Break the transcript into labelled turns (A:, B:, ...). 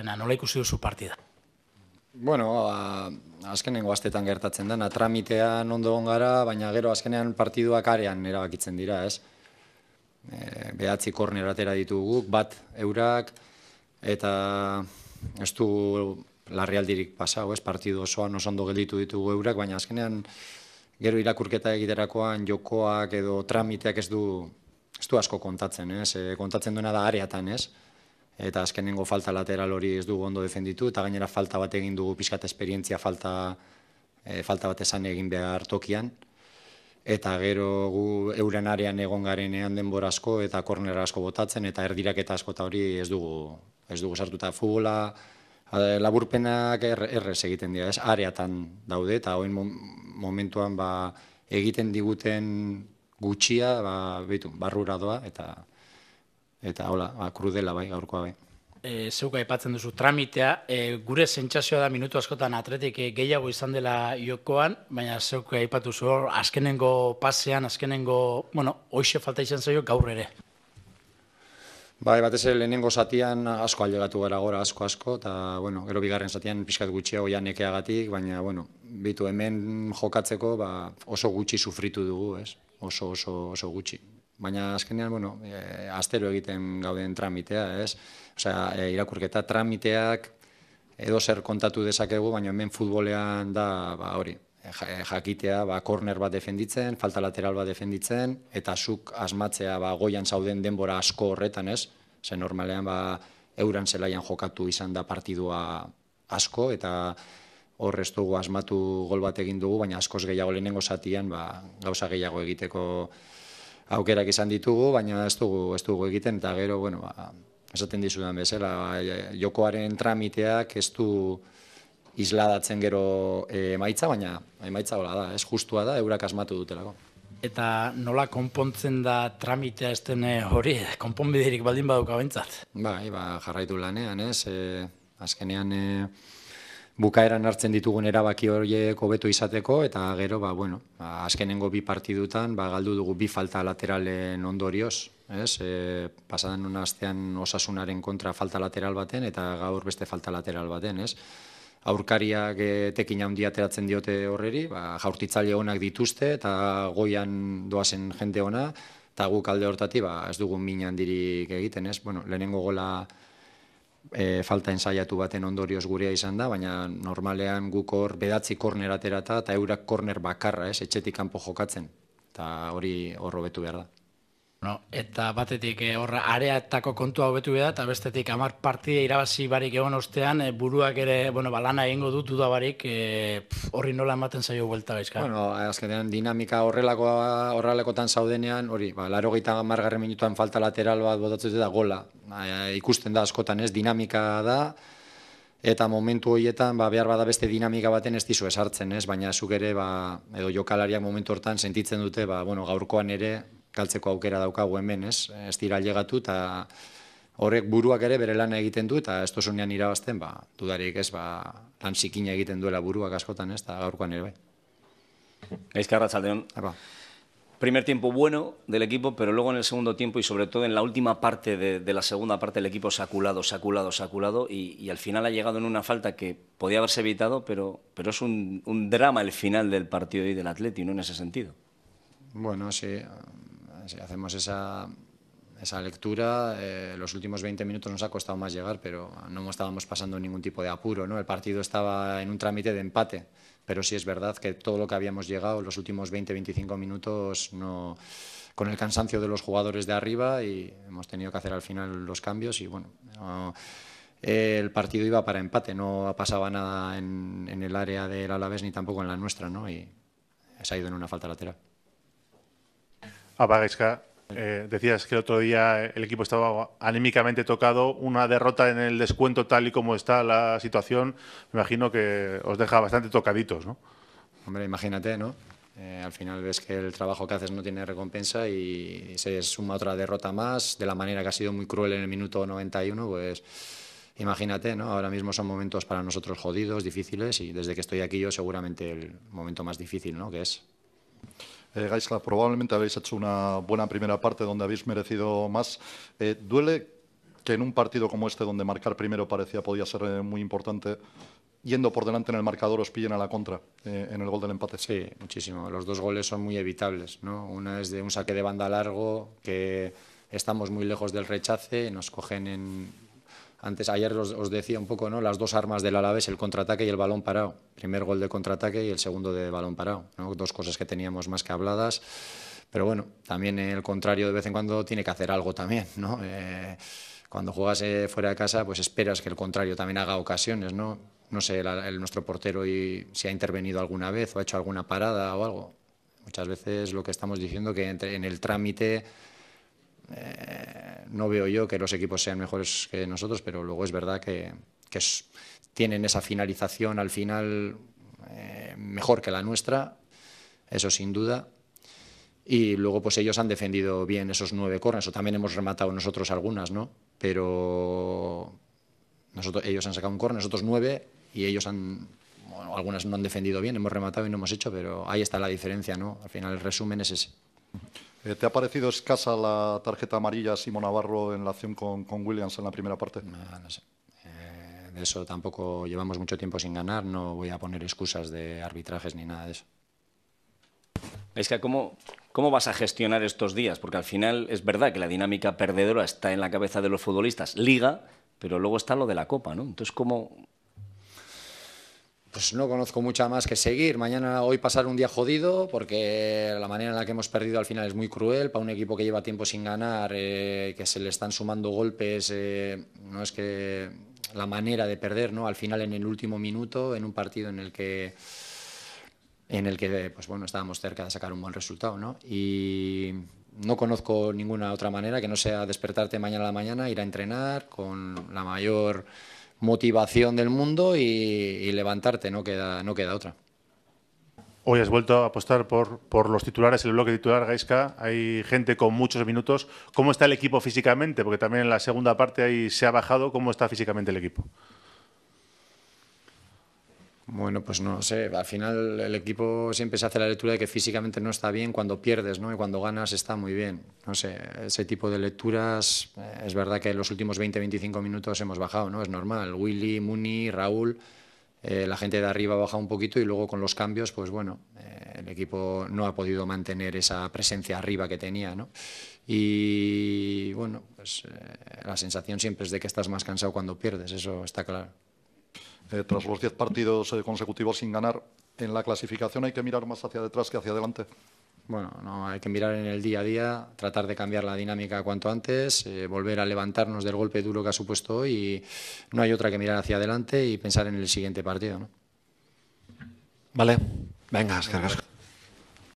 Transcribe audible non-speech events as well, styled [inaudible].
A: nola ikusi duzu partida? Bueno, a, ba, azkenen gertatzen dena, tramitean ondo gara, baina gero azkenean partiduak arean erabakitzen dira, ez? E, behatzi korner atera ditugu, bat eurak, eta ez du larrialdirik pasau, ez? Partidu osoan oso ondo gelditu ditugu eurak, baina azkenean gero irakurketa egiterakoan jokoak edo tramiteak ez du, ez du asko kontatzen, ez? E, kontatzen duena da areatan, ez? eta azkenengo falta lateral hori ez dugu ondo defenditu, eta gainera falta bat egin dugu pixkat esperientzia falta, e, falta bat esan egin behar tokian. Eta gero gu euren arean egon garenean denbora asko eta korner asko botatzen, eta erdirak eta hori ez dugu, ez dugu sartuta futbola, laburpenak er, errez egiten dira, ez areatan daude, eta hoin momentuan ba, egiten diguten gutxia ba, betu, barrura doa, eta eta hola, ba, krudela bai, gaurkoa bai. E, zeuka aipatzen duzu tramitea, e, gure sentsazioa da minutu askotan atretik e, gehiago izan dela jokoan, baina zeuka aipatu zu hor, azkenengo pasean, azkenengo, bueno, hoxe falta izan zaio gaur ere. Bai, batez ere lehenengo zatian asko ailegatu gara gora, asko asko, eta, bueno, gero bigarren zatian pixkat gutxiago ja nekeagatik, baina, bueno, bitu hemen jokatzeko, ba, oso gutxi sufritu dugu, ez? Oso, oso, oso gutxi baina azkenean, bueno, e, astero egiten gauden tramitea, ez? Osea, e, irakurketa tramiteak edo zer kontatu dezakegu, baina hemen futbolean da, ba, hori, eh, jakitea, ba, korner bat defenditzen, falta lateral bat defenditzen, eta zuk asmatzea, ba, goian zauden denbora asko horretan, ez? Zer, normalean, ba, euran zelaian jokatu izan da partidua asko, eta horrez dugu asmatu gol bat egin dugu, baina askoz gehiago lehenengo zatian, ba, gauza gehiago egiteko aukerak izan ditugu, baina ez dugu, ez dugu egiten, eta gero, bueno, ba, esaten dizudan bezala, ba, jokoaren tramiteak ez du isladatzen gero eh, emaitza, baina emaitza hola da, ez justua da, eurak asmatu dutelako. Eta nola konpontzen da tramitea ez dene hori, [laughs] konponbiderik baldin baduka bintzat? Bai, ba, jarraitu lanean, ez, e, azkenean... Eh, bukaeran hartzen ditugun erabaki horiek hobeto izateko eta gero ba, bueno, ba, azkenengo bi partidutan ba, galdu dugu bi falta lateralen ondorioz. Ez? E, pasadan una astean osasunaren kontra falta lateral baten eta gaur beste falta lateral baten. Ez? aurkariak etekin handi ateratzen diote horreri, ba, jaurtitzaile onak dituzte eta goian doazen jende ona, eta guk alde hortati ba, ez dugu min handirik egiten, ez? Bueno, lehenengo gola e, falta ensaiatu baten ondorioz gurea izan da, baina normalean guk hor bedatzi kornerat eta eurak korner bakarra, ez, etxetik kanpo jokatzen. Eta hori horro betu behar da no? eta batetik e, horra areatako kontua hobetu beda eta bestetik hamar partide irabazi barik egon ostean eh, buruak ere bueno ba lana eingo dut duda barik eh, horri nola ematen saio vuelta gaizka. bueno azkenean, dinamika horrelako horralekotan saudenean hori ba 80 garren minutuan falta lateral bat botatzen da gola ba, ikusten da askotan ez dinamika da Eta momentu horietan, ba, behar bada beste dinamika baten ez dizu esartzen, ez? baina zuk ere, ba, edo jokalariak momentu hortan sentitzen dute, ba, bueno, gaurkoan ere, galtzeko aukera daukagu hemen, ez? Ez dira llegatu eta horrek buruak ere bere lana egiten du eta ez tosunean irabazten, ba, dudarik ez, ba, lan zikina egiten duela buruak askotan, ez, gaurkoan ere bai. Primer tiempo bueno del equipo, pero luego en el segundo tiempo y sobre todo en la última parte de, la segunda parte el equipo se se ha ha culado, saculado, saculado, saculado y, y, al final ha llegado en una falta que podía haberse evitado, pero, pero es un, drama el final del partido y del Atleti, ¿no? En ese sentido. Bueno, sí, si hacemos esa, esa lectura, eh, los últimos 20 minutos nos ha costado más llegar, pero no estábamos pasando ningún tipo de apuro. ¿no? El partido estaba en un trámite de empate, pero sí es verdad que todo lo que habíamos llegado, los últimos 20-25 minutos, no, con el cansancio de los jugadores de arriba y hemos tenido que hacer al final los cambios y bueno. el partido iba para empate, no pasaba nada en, el área del Alavés ni tampoco en la nuestra, ¿no? Y se ha ido en una falta lateral. Apaguesca, eh, decías que el otro día el equipo estaba anímicamente tocado, una derrota en el descuento tal y como está la situación, me imagino que os deja bastante tocaditos, ¿no? Hombre, imagínate, ¿no? Eh, al final ves que el trabajo que haces no tiene recompensa y se suma otra derrota más, de la manera que ha sido muy cruel en el minuto 91, pues imagínate, ¿no? Ahora mismo son momentos para nosotros jodidos, difíciles y desde que estoy aquí yo seguramente el momento más difícil, ¿no? Que es Gaisla, probablemente habéis hecho una buena primera parte donde habéis merecido más. Eh, ¿Duele que en un partido como este, donde marcar primero parecía podía ser eh, muy importante, yendo por delante en el marcador os pillen a la contra eh, en el gol del empate. Sí, muchísimo. Los dos goles son muy evitables. ¿no? Una es de un saque de banda largo que estamos muy lejos del rechace, nos cogen en, antes, ayer os, decía un poco, ¿no? Las dos armas del Alavés, el contraataque y el balón parado. Primer gol de contraataque y el segundo de balón parado, ¿no? Dos cosas que teníamos más que habladas. Pero bueno, también el contrario de vez en cuando tiene que hacer algo también, ¿no? Eh, cuando juegas fuera de casa, pues esperas que el contrario también haga ocasiones, ¿no? No sé, el, nuestro portero y, si ha intervenido alguna vez o ha hecho alguna parada o algo. Muchas veces lo que estamos diciendo que en el trámite eh, no veo yo que los equipos sean mejores que nosotros, pero luego es verdad que, tienen esa finalización al final eh, mejor que la nuestra, eso sin duda. Y luego pues ellos han defendido bien esos nueve corners, o también hemos rematado nosotros algunas, ¿no? Pero nosotros, ellos han sacado un corner, nosotros nueve, y ellos han, bueno, algunas no han defendido bien, hemos rematado y no hemos hecho, pero ahí está la diferencia, ¿no? Al final el resumen es ese. Eh, ¿Te ha parecido escasa la tarjeta amarilla a Navarro en la acción con, Williams en la primera parte? No, no sé. Eh, de eso tampoco llevamos mucho tiempo sin ganar. No voy a poner excusas de arbitrajes ni nada de eso. Es que ¿cómo, ¿cómo vas a gestionar estos días? Porque al final es verdad que la dinámica perdedora está en la cabeza de los futbolistas. Liga, pero luego está lo de la Copa, ¿no? Entonces, ¿cómo, pues no conozco mucha más que seguir. Mañana, hoy pasar un día jodido, porque la manera en la que hemos perdido al final es muy cruel para un equipo que lleva tiempo sin ganar, eh, que se le están sumando golpes. Eh, no es que la manera de perder, ¿no? Al final, en el último minuto, en un partido en el que en el que pues bueno, estábamos cerca de sacar un buen resultado, ¿no? Y no conozco ninguna otra manera que no sea despertarte mañana a la mañana, ir a entrenar con la mayor motivación del mundo y, levantarte, no queda, no queda otra. Hoy has vuelto a apostar por, por los titulares, el bloque titular, Gaisca. Hay gente con muchos minutos. ¿Cómo está el equipo físicamente? Porque también en la segunda parte ahí se ha bajado. ¿Cómo está físicamente el equipo? Bueno, pues no sé. Al final el equipo siempre se hace la lectura de que físicamente no está bien cuando pierdes, ¿no? Y cuando ganas está muy bien. No sé, ese tipo de lecturas, eh, es verdad que en los últimos 20-25 minutos hemos bajado, ¿no? Es normal. Willy, Muni, Raúl, eh, la gente de arriba ha bajado un poquito y luego con los cambios, pues bueno, eh, el equipo no ha podido mantener esa presencia arriba que tenía, ¿no? Y bueno, pues la sensación siempre es de que estás más cansado cuando pierdes, eso está claro. Eh, tras los 10 partidos eh, consecutivos sin ganar, ¿en la clasificación hay que mirar más hacia detrás que hacia adelante? Bueno, no, hay que mirar en el día a día, tratar de cambiar la dinámica cuanto antes, eh, volver a levantarnos del golpe duro que ha supuesto hoy y no hay otra que mirar hacia adelante y pensar en el siguiente partido. Vale, venga, cargas.